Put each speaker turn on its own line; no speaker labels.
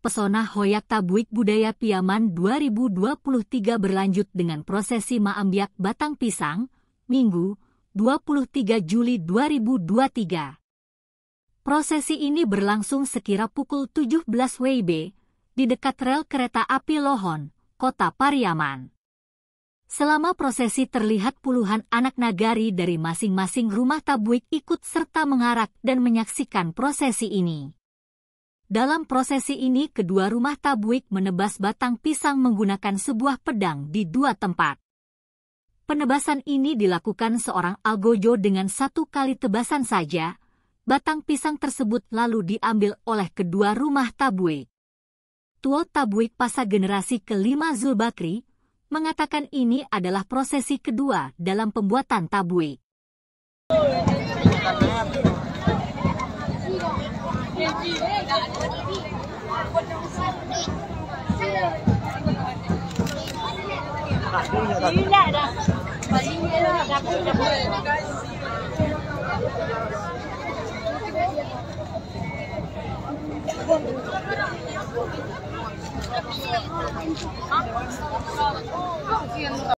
pesona Hoyak Tabuik Budaya Piaman 2023 berlanjut dengan prosesi Maambiak Batang Pisang, Minggu, 23 Juli 2023. Prosesi ini berlangsung sekira pukul 17 WIB, di dekat rel kereta api Lohon, Kota Pariaman. Selama prosesi terlihat puluhan anak nagari dari masing-masing rumah tabuik ikut serta mengarak dan menyaksikan prosesi ini. Dalam prosesi ini kedua rumah Tabuik menebas batang pisang menggunakan sebuah pedang di dua tempat. Penebasan ini dilakukan seorang algojo dengan satu kali tebasan saja, batang pisang tersebut lalu diambil oleh kedua rumah Tabuik. Tuo Tabuik Pasa generasi kelima Zulbakri, mengatakan ini adalah prosesi kedua dalam pembuatan Tabuik. Đi lại đó. Mà đi nghĩa là gặp gặp Thank you.